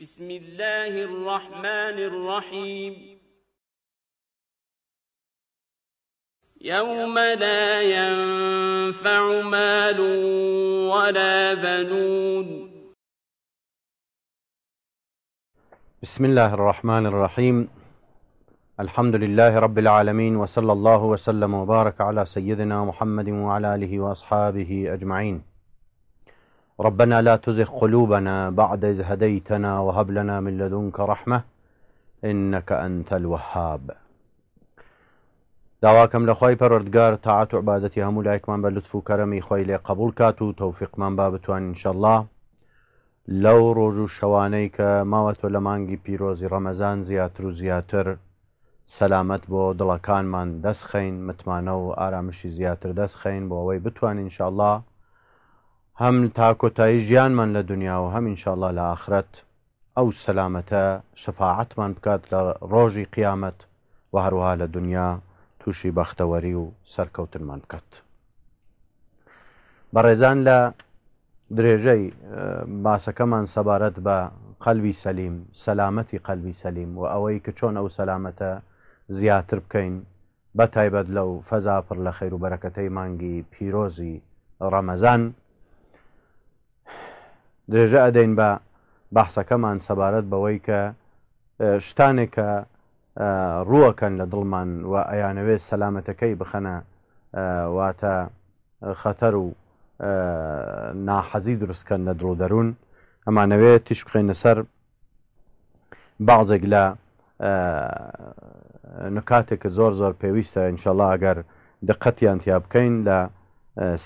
بسم الله الرحمن الرحيم يوم لا ينفع مال ولا بنون بسم الله الرحمن الرحيم الحمد لله رب العالمين وصلى الله وسلم وبارك على سيدنا محمد وعلى آله وأصحابه أجمعين ربنا لا تزغ قلوبنا بعد إذ هديتنا وهب لنا من لدنك رحمة إنك أنت الوهاب داواکەم لە خۆی پەرۆردگار و عبادەتی هەموو لایکمان بە لوتف و کەرەمی خۆی لێ قبول کات و تەوفیقمان با بتوان انشله لەو ڕۆژ و شەوانەی کە ماوەتۆ لە مانگی پیرۆزی ڕەمەزان زیاتر و زیاتر سەلامەت بۆ دڵەکانمان دەستخەین متمانە و ئارامشی زیاتر دەستخەین بۆ ئەوەی بتوان انشله هەم تا کۆتایی ژیانمان لە دنیا و هەم انشاءله لە ئاخرەت ئەو سەلامەتە شەفاعتمان بکات لە ڕۆژی قیامەت و هەروها لە دنیا تووشی بەختەوەری و سەرکەوتنمان بکات. بەڕێزان لە درێژەی باسەکەمان سەبارەت بە قەلوی سەلیم سەلامەتی قەلوی سەلیم و ئەوەی کە چۆن ئەو سەلامەتە زیاتر بکەین بە تایبەت لەو فەزاپڕ لە خەیر و بەرەکەتەی مانگی پیرۆزی ڕەمەزان درێژە ئەدەین بە بەحسەکەمان سەبارەت بەوەی کە شتانێکە ڕووەکەن لە دڵمان و ئەیانەوێت سەلامەتەکەی بخەنە واتە خەتەر و ناحەزی دروستکەن لە دڵ دەروون ئەمانەوێت تیش بخێنە سەر بازێک لە نکاتێک زۆر زۆر پێویستە ئینشەڵا ئەگەر دقەتیان تیا بکەین لە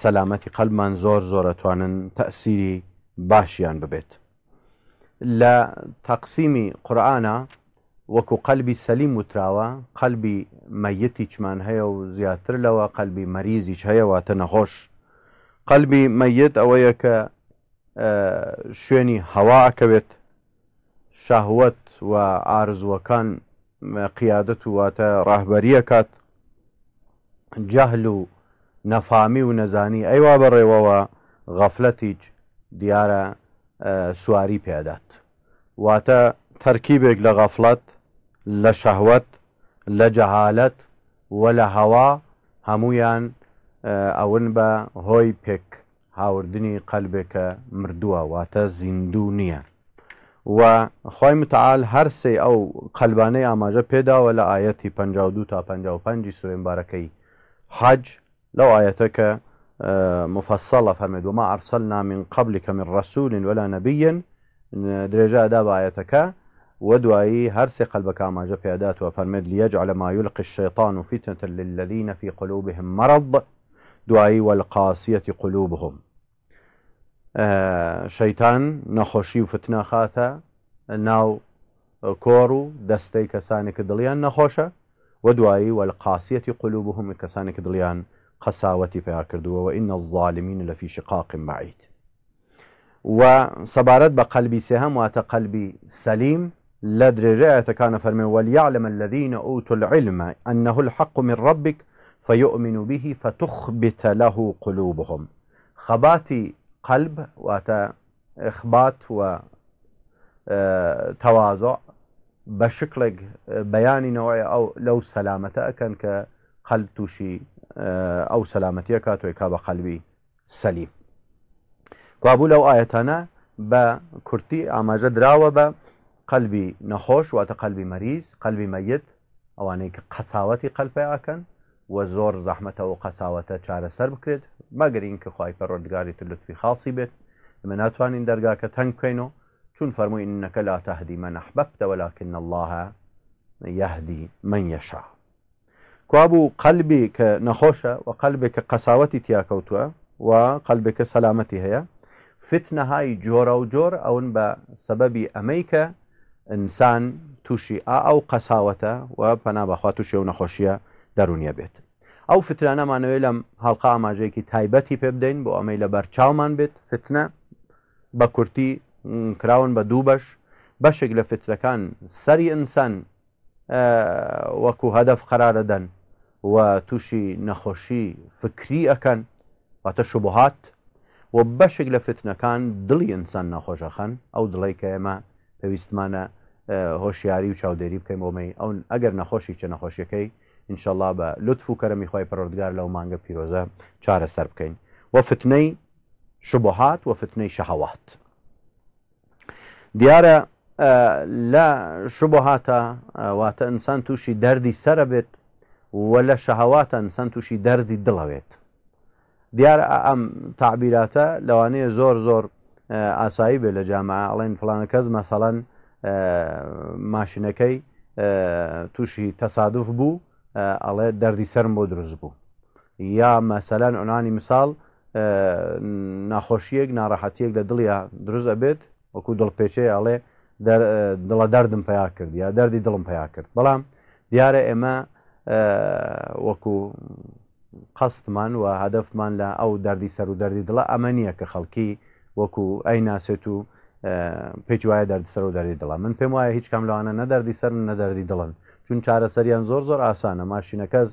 سەلامەتی قەلمان زۆر زۆرەتوانن تەسیری باشيان ببيت لا تەقسیمی قرآن وكو قلبي سليم وتراوە قلبي ميتي چمان هەیە و زیاتر لەوە قەلبی مەریزیش هەیەواتە خوش قلبي ميت ئەوەیە کە آه، شوێنی هەوا ئەکەوێت شاهوت و ئارزوەکان قیادەت وواتە ڕاهبەریەکات جهل و نەفامی و نەزانی ئەیوا و غەفلەتیچ دیارە سواری پێدات واتە تەرکیبێک لە غەفلەت لە شەهوت لە جەهالەت وە لە هەوا هەمویان ئەون بە هۆی پێک هاوردنی قەلبێکە مردووە واتە زیندوو نییە و خۆی متعاال هەرسێ ئەو قەلبانەی ئاماژە پێداوە لە ئاەتی 52 تا 55 سوێنبارەکەی حەج لەو ئاەتە کە مفصلة فرمد وما أرسلنا من قبلك من رسول ولا نبي درجة داب آياتك ودوائي هرسي قلبك ما في يدات وفرمد ليجعل ما يلقي الشيطان فتنة للذين في قلوبهم مرض دوائي والقاسية قلوبهم آه، شيطان نخوشي وفتنة خاثة ناو كورو دستي كسانك دليان نخوشة ودوائي والقاسية قلوبهم كسانك دليان قساوتي پیا کردووە و الظالمين الظالمین لە فی شقاق معیت و بقلبي بە قەلبی سێهەم واتە قەلبی سەلیم لا درجاء كان فرمي وليعلم الذين أوتوا العلم أنه الحق من ربك فيؤمن به فتخبت له قلوبهم خباتي قلب واتا إخبات و آه، تواضع بشكلك بياني نوعي أو لو سلامة كان كقلب توشي ئەو سەلامەتیە کاتۆی کا بە قەلوی سەلیم کوابوو لەو ئاەتانە بە کورتی ئاماژە دراوە بە قەلبی نەخۆش واتە قەلبی مەریز قەلبی مەیت ئەوانەیە کە قەساوەتی قەلپیاکەن و زۆر زەحمەتەوە قەساوەتە چارەسەر بکرێت مەگەرین کە خی پەڕۆدگاری تر لوتفی خاڵسی بێت ئمە ناتوانین دەرگاکە تەنگ بکەینەوە چون فەرمووی نەکە لا تهدی من أحببت ولكن الله يهدي من يشاء کوابوو قەلبی کە نەخۆشە و قەلبێک کە قەساوەتی تیاکەوتووە و قەلبێکە سەلامەتی هەیە فتنەهای جۆرە و جۆر ئەون بە سەبەبی ئەمەی کە ئینسان تووشی ئا ئەو قەساوەتە و پەنابەخوا تووشی و نەخۆشیە دەرونیە بێت ئەو فترانەمانەوەی لەم هەڵقا ئاماژەیەکی تایبەتی پێ بدەین بۆ ئەمەی لە بەرچاومان بێت فتنە بە کورتی کراون بە دوو بەش بەشێک لە فترەکان سەری ئینسان وەکو هەدەف قەرارەدەن و تووشی نەخۆشی فکری ئەەکەن واتە شوبهات و بەشێک لە فتنەکان دڵی ئینسان نەخۆشەخەن ئەو دڵی کە ئێمە پێویستمانە هۆشیاری و چاودێری بکەیمەوەمەی ئەوون ئەگەر نەخۆشی چە نەخۆشیەکەی انشاءله بە لطف و کەرەمی خۆی پەرۆردگار لەو مانگە پیرۆزە چارەسەر بکەین وە فتنەی شبهات و فتنەی شەهوات دیارە لە شبۆ هاتە واتە ئینسان تووشی دەردی سرە بێت وە لە شەهواتە ئینسان تووشی دەردی دڵەوێت دیارە ئەم تعبیراتە لەوانەیە زۆر زۆر ئاسایی بێ لە جامع ئەڵێن فلانە کەس مەسەڵەن ماشینەکەی تووشی تەسادف بوو ئەڵێ دەردی سرم بۆ دروست بوو یا مەسەلەن ئۆنانی مثال ناخۆشیەک ناڕەحەتیەک لە دڵیا دروست ئەبێت وەکو دڵپێچەیە ئەڵێ دڵە دەردم پیا کرد یا دەردی دڵم پیا کرد بەڵام دیارە ئێمە وەکو قەستمان و هەدەفمان لە ئەو دەردی سەر و دەردی دڵە ئەمە نییە کە خەڵکی وەکو ئەی ناسێت و پێچ وایە دەردی سەر و دەردی دڵە من پێم وایە هیچ کام لەوانە نەدەردی سەر نەدەردی دڵن چون چارەسەریان زۆر زۆر ئاسانە ماشینە کەس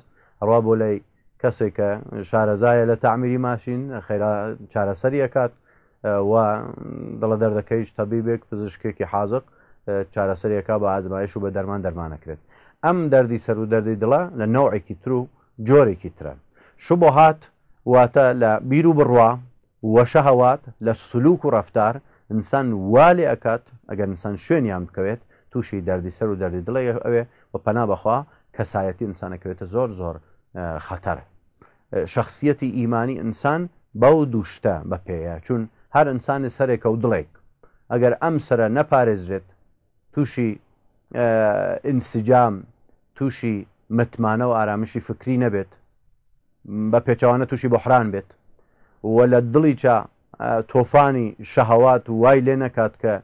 ڕوا بۆ لای کەسێک کە شارەزایە لە تعمیری ماشین خێرا چارەسەری ئەکات دڵە دەردەکەیش تەبیبێک پزیشکێکی حازق چارەسەرەکە بە ئازمایش و بە دەرمان دەرمانەکرێت ئەم دەردی سەر و دەردی دڵە لە نەوعێکی تر و جۆرێکی ترە شبۆ هاات واتە لە بیر و بڕوا وەشە هەوات لە سلوک و ڕفتار ئینسان والێ ئەکات ئەگەر انسان شوێنیان بکەوێت تووشی دەردی سەر و دەردی دڵێ ئەوێ بە پەنا بەخوا کەسایەتی ئینسانەکەوێتە زۆر زۆر خەتەر شخصیەتی ئیمانی ئینسان بەو دووشتە بە پێەیە چون هەر ئەسانی سەرێکە و دڵێک ئەگەر ئەم سرە نەپارێزرێت تووشی ئینسیجام تووشی متمانە و ئارامشی فکری نەبێت بە پێچوانە تووشی بەحران بێت وە لە دڵی چا تۆفانی شەهوات وای لێ نەکات کە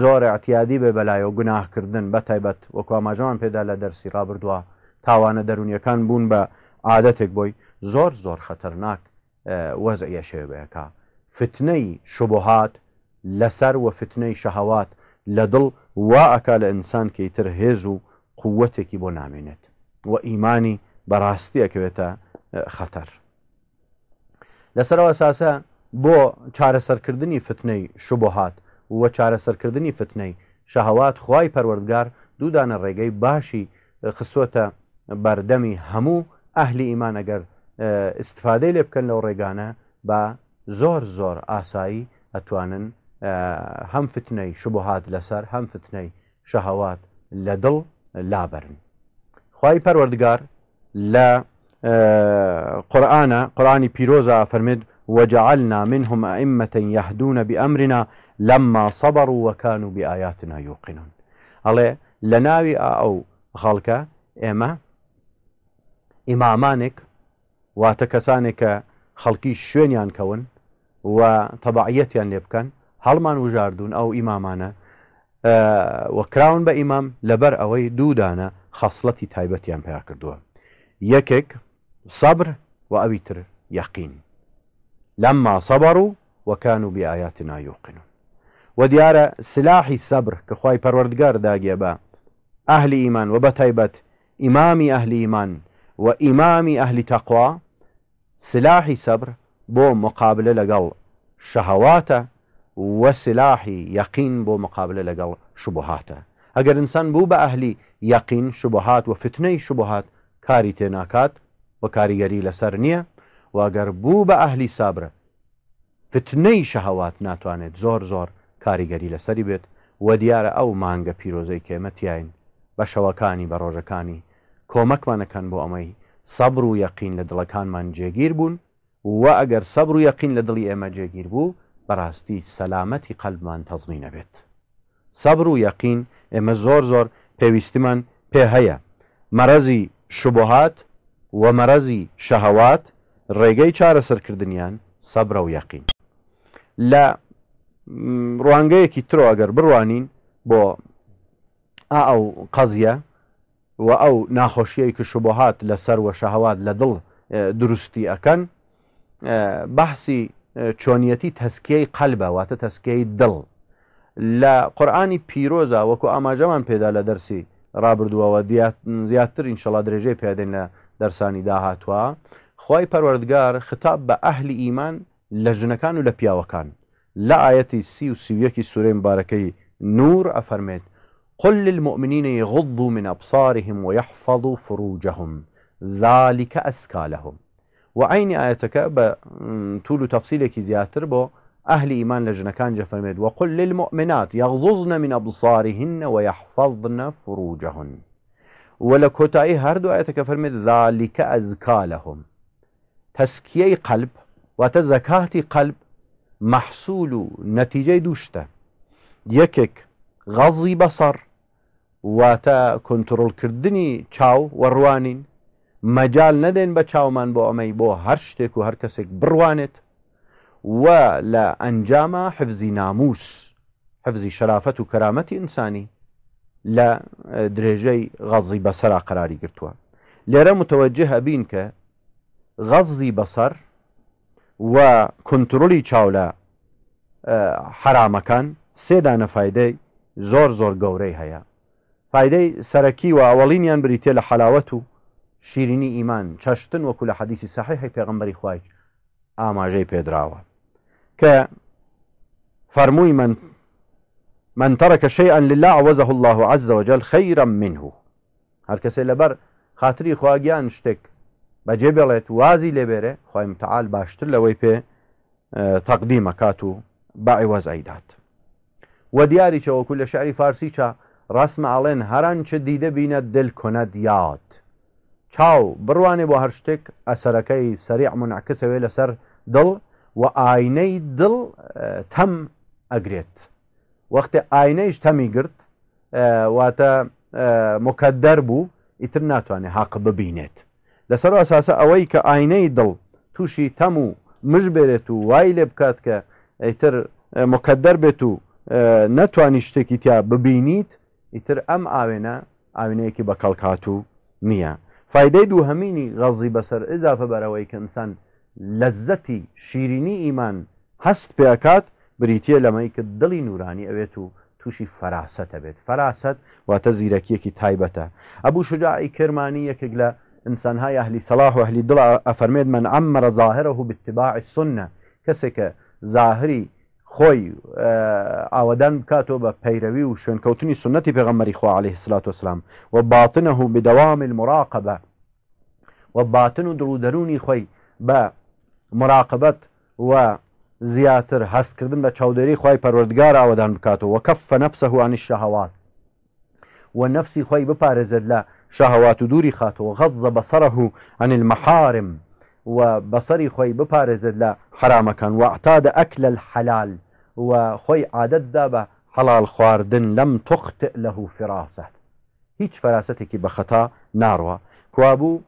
زۆر اعتیادی بێ بەلایەوە گوناهکردن بە تایبەت وەکواماژەوان پێدا لە دەرسی ڕابردووە تاوانە دەرونیەکان بوون بە عادەتێک بۆی زۆر زۆر خەتەرناک وەزە یەشێوەیەەکە فتنەی شبهات لەسەر وە فتنەی شەهەوات لە دڵ وا ئەکا لە ئینسان کەیتر هێز و قووەتێکی بۆ نامێنێت و ئیمانی بەڕاستیەکەوێتە خەتەر لەسەرەوە ساسە بۆ چارەسەرکردنی فتنەی شبهات وە چارەسەرکردنی فتنەی شەهەوات خی پەروەردگار دوودانە ڕێگەی باشی خستوەتە بەردەمی هەموو ئەهلی ئیمان ئەگەر استفادەی لێ بکەن لەو ڕێگانە بە زور زور آسایی ئەتوانن هەم فتنەی شبهات لەسەر هەم فتنەی شەهەوات لە دڵ لابرن خی پەروەردگار لە قورآە قڕانی پیرۆزە فەرمێت وجعلنا منهم أئمة يهدون بأمرنا لما صبروا وكانوا بآياتنا يوقنون على لناوي أو خلق إما إمامانك واتكسانك خلقي شوينيان كون و تەبعەتیان يعني لێ بکەن هەڵمان وژاردون ئەو ئیمامانە آه، وەکراون بە ئیمام لەبەر ئەوەی دوودانە خەصلەتی تایبەتیان يعني پیا کردووە یەکێک سەبر و ئەویتر یەقین لەمما سەبەر و وەکان و بیاات نایوقنون و دیارە سلاحی سەبر کە خی پەروەردگار داگێ بە ئەهلی ئیمان و بە تایبەت ئیمامی ئەهلی ئیمان و ئیمامی ئەهلی تەقوا سلاحی سەبر بۆ مقابلە لەگەڵ شەهواتە وەسلاحی یەقین بۆ مقابلە لەگەڵ شبهاتە ئەگەر ئینسان بوو بە ئەهلی یەقین شبهات و فتنەی شبهات کاری تێناکات و کاریگەری لەسەر نییە واگەر بوو بە ئەهلی سابرە فتنەی شەهوات ناتوانێت زۆر زۆر کاریگەری لەسەری بێت و دیارە ئەو مانگە پیرۆزەی کێمەتیایین بە شەوەکانی بە ڕۆژەکانی کۆمەکمانەکەن بۆ ئەمەی سەبر و یەقین لە دڵەکانمان جێگیر بوون و ئەگەر سەبر و یەقین لە دڵی ئێمە جێگیر بوو بەڕاستی سەلامەتی قەلبمان تەزمینە بێت سەبر و یەقین ئێمە زۆر زۆر پێویستمان پێ هەیە مەرەزی شبهات و مەرەزی شەهەوات ڕێگەی چارەسەرکردنیان سەبرە و یەقین لە ڕوانگەیەکی ترۆ ئەگەر بڕوانین بۆ ئا ئەو قەزیە و ئەو ناخۆشیەی کە شبهات لەسەر وە شەهەوات لە دڵ دروستی ئەەکەن بەحسی چۆنیەتی تەسکیی قەلبەواتە تەسکیی دڵ لە قورآانی پیرۆزا وەکو ئاماژەمان پێدا لە دەرسی ڕابردووەوە زیاتر ئینشەڵا درێژەی پێدەین لە دەرسانی داهاتوە خی پەروەردگار ختاب بە ئەهلی ئیمان لە ژنەکان و لە پیاوەکان لە ئاەتی سی و سویەکی سوورێن بارەکەی نور ئەفەرمێت قل للمؤمنين يغضوا من أبصارهم ويحفظوا فروجهم ذلك أزكى لهم و عینی ئاەتەکە بە توول و أهل إيمان لجنة كان ئیمان لە ژنەکان للمؤمنات یاغزوزنە من أبصارهن و یحفظنە فروجەهن و لە کۆتایی ذلك ئاەتەکە فەرمێت ذالیکە ئەزکا قلب تەسکیەی قەلب واتە زەکاتی قەلب مەحسول و نەتیجەی دووشتە یەکێک غەزی بەسەر چاو مەجال نەدەین بە چاومان بۆ ئەمەی بۆ هەر شتێک و هەر کەسێک بڕوانێت و لە ئەنجامە حفزی ناموس حفزی شرافەت و کەرامەتی ئینسانی لە درێژەی غەزی بەسەرا قراری گرتووە لێرە متوەجه هەبین کە غەزی بەسەر و کنتترۆلی چاو لە حرامەکان سێدا نەفاایدەی زۆر زۆر گەورەی هەیە فیدەی سەرەکی و ئەوەڵینیان بریتێ لە حەلاوەت و شیرینی ایمان چشتن و کل حدیث صحیح پیغمبری خوای آماجه پیدراوه که فرموی من من ترک شیئا لله عوضه الله عز و جل خيرا منه هر کسی لبر خاطری خواگیان شتک بجه بلیت وازی لبره خی متعال باشتر لوی پی اه، تقدیم کاتو با عوض کات و دیاری چه و کل شعری فارسی چه رسم علین هران چه دیده بیند دل کند یاد چاو بڕوانێ بۆ هەر شتێک ئەسەرەکەی سەریع منعکسەوێ لەسەر دڵ و ئاینەی دڵ تەم ئەگرێت وەختێ ئاینەیش تەمی گرت واتە مکەدەر بوو ئیتر ناتوانێت حق ببینێت لەسەر ئاساسە ئەوەی کە ئاینەی دڵ تووشی تەم و مژ بێت و وای لێ بکات کە ئیتر مکەدەر بێت و نەتوانی شتێکی تیا ببینیت ئیتر ئەم ئاوێنە ئاوینەیەکی بە کەڵکات و نییە. فیدەی دوو هەمینی غەزی بەسەر ئدافە بەرەوەی کەمسان لەزەتی شیرینی ئیمان هەست پێکات بریتە لەمەی کە دڵی نورانی ئەوێت و تووشی فراست ئەبێت فراست واتە زیرەکیەکی تایبەتە ئەبوو شجاعی کرمانی یەکێک لە ئینسانهای ئەهلی سەلاح و ئەهلی دڵ ئەفەرمێت من ئەممە ظاهرە و بتباع سنە کەسێکە ظاهری خۆی اه، ئاوادان بکاتەوە بە پەیرەوی و شوێنکەوتنی سنەتی پێغەمەری خوا عليه سلات وسلام و باطنه بدەوام المراقبە و باتن و درودەرونی خۆی بە مراقبەت و زیاتر هەستکردن بە چاودێری خی پەروەردگار ئاوادان بکاتەوە و کەفە نەفسە هوانی شەهوات و نفسی خۆی بپارێزت لە شەهوات و دووری خاتەوە غەزە بەسەرەه عن المحارم و بەسەری خۆی بپارێزت لە حرام كان واعتاد أكل الحلال وخوي و خۆی حلال خواردن لم تخطئ له فراسة فراست فراستك بخطا ناروا كوابو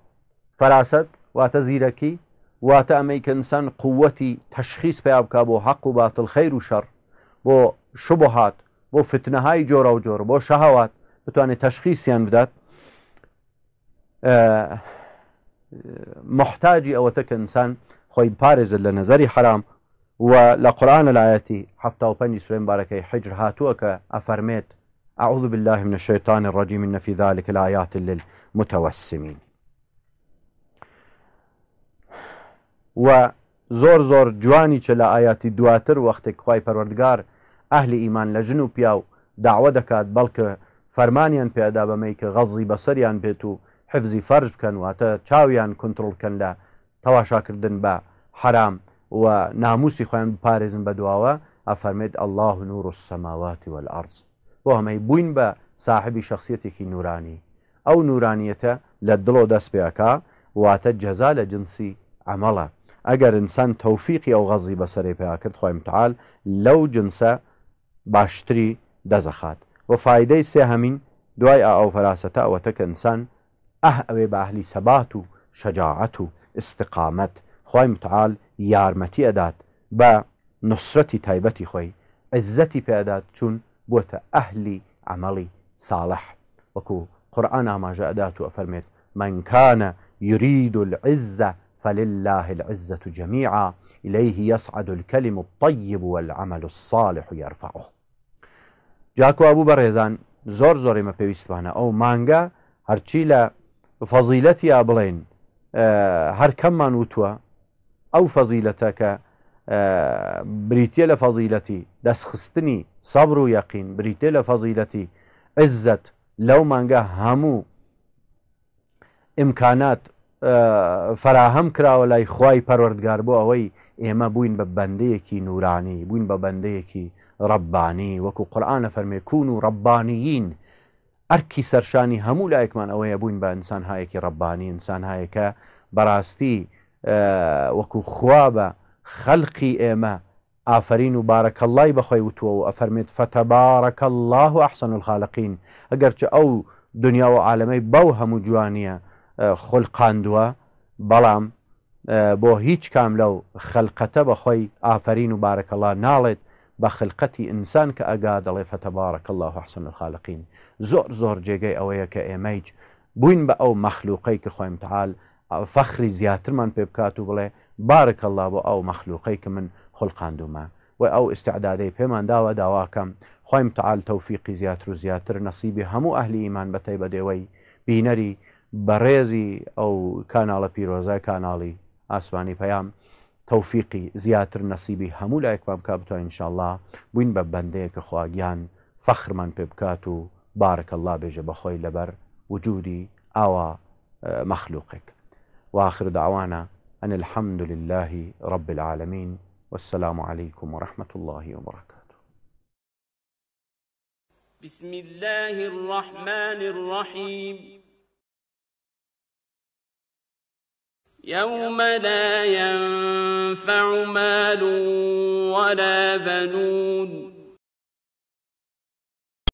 فراست واتزيركي واتأميك إنسان قوتي تشخيص في أبكابو حق بۆ خير وشر بو خەیر و شەڕ بۆ شبهات بۆ فتنەهای جۆرە و جۆر بۆ شەهاوات بتوانێت تەشخیصیان بدات اه، محتاجی ئەوەتە خۆی پارێزت لە نەزەری حرام و لە قورآان لایەتی هەفتا و پنج سوێن بارەکەی حجر هاتووە کە ئەفەرمێت أعوذ بالله من الشيطان الرجيم من في ذلك الآيات للمتوسمين و زۆر زۆر جوانی چە لە ئاياتی دواتر وەختێک خی پەروەردگار ئەهلی ئیمان لە ژن و پیا و داوە دەکات بەڵکە فەرمانیان پێدا بەمەی کە غەزی بەسەریان بێت و حفزی فەرج بکەن واتە چاویان کنترلکەن لە تەواشاکردن بە حرام و ناموسی خۆیان پارێزن بە دواوە ئەفەرمێت الله نور و سەماواتی والعرض بۆ هەمەی بووین بە صاحبی شخصیتێکی نورانی ئەو نورانیەتە لە دڵۆ دەست پێەکە واتە جەزا لە جنسی ئەمەڵە ئەگەر ئینسان تەوفیقی ئەو غەزی بەسەری پێیاکرد خۆی متعال لەو جنسە باشتری دەزەخات و فیدەی سێ هەمین دوای ئەو فراستە ئەوەتە کە ئینسان ئەه ئەوێ بەهلی سەبات و شەجاعەت و استقامت خوای متعال ادات با نصرتی تایبتی تایبەتی عزتی پی ادات چون بوت اهلی عملی ساڵح وەکو ما ئاماژە ادات و أفرميت من كان يريد العزة فلله العزة جميعا إليه يصعد الكلم الطيب والعمل الصالح يرفعه جاكو أبو بە زور زوري ما مە أو مانغا مانگە هەرچی أبلين هەرکەممان وتووە ئەو فەزیلەتەکە بریتە لە فەزیلەتی دەستخستنی سەبر و یەقین بریتێ لە فەزیلەتی عزت لەو مانگە هەموو ئیمکانات فراهم کراوە لای خی پەروەردگار بۆ ئەوەی ئێمە بووین بە بەندەیەکی نورانی بووین بە بەندەیەکی ڕبانی وەکو قورآانە فەرمێکون و ڕبانیین ئەرکی سەرشانی هەموو لایەکمان ئەوەیە بووین بە ئینسانهایەکی ڕبانی ئینسانهایەکە بەڕاستی وەکو خوا بە خەلقی ئێمە ئافرین و بارەکە لای بەخۆی وتووە و ئەفەرمێت فتەبارەکە الله و ئەحسن الخالقین ئەگەرچە ئەو دنیا و عاالەمەی بەو هەموو جوانیە خلقاندووە بەڵام بۆ هیچ کام لەو خەلقەتە بەخۆی ئافرین و بارەکەڵا ناڵێت با خلقەتی ئینسان کە ئەگا دەڵێ فتەبارەکە الله أحسن الخالقين زور زور جێگەی ئەوەیە کە ئێمەیج بووین بە ئەو مەخلوقەی کە خۆیمتال فەخری زیاترمان پێ بکات و بڵێ بارك الله بأو ئەو مەخلوقەی کە من خلقاندومە و ئەو ئستعدادەی پێمان داوە داواکەم خۆیم تعال تەوفیقی زياتر و زیاتر نەسیبی هەموو ئەهلی ئیمان بەتەی بەدێوەی بینەری بەڕێزی ئەو کاناڵە پیرۆزای کاناڵی ئاسمانی پەیام توفیقی زیاتر نەسیبی هەموو لایەکمان بک بتوانین بوین بووین بە بەندەیەکە خواگیان فخر من بکات و بارەکە الله بێژە بەخۆی لبر وجودی ئاوا اه، مەخلووقێک واخر دعوانا أن الحمد لله رب العالمين والسلام عليكم ورحمة الله وبركاته بسم الله الرحمن الرحيم يوم لا ينفع مال ولا بنون